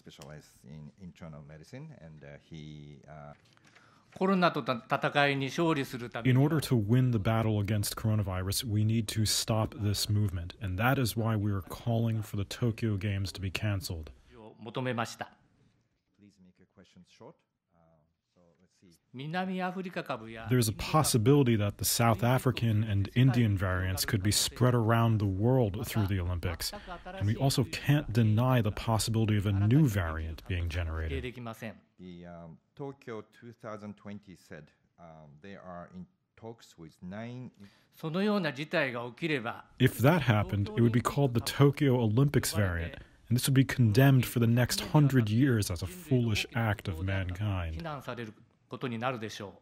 specialized in internal medicine, and uh, he. Uh, in order to win the battle against coronavirus, we need to stop this movement, and that is why we are calling for the Tokyo Games to be cancelled. Please make your questions short. Uh, there's a possibility that the South African and Indian variants could be spread around the world through the Olympics, and we also can't deny the possibility of a new variant being generated. The um, Tokyo 2020 said um, they are in talks with nine. If that happened, it would be called the Tokyo Olympics variant and this would be condemned for the next hundred years as a foolish act of mankind. ことになるでしょう。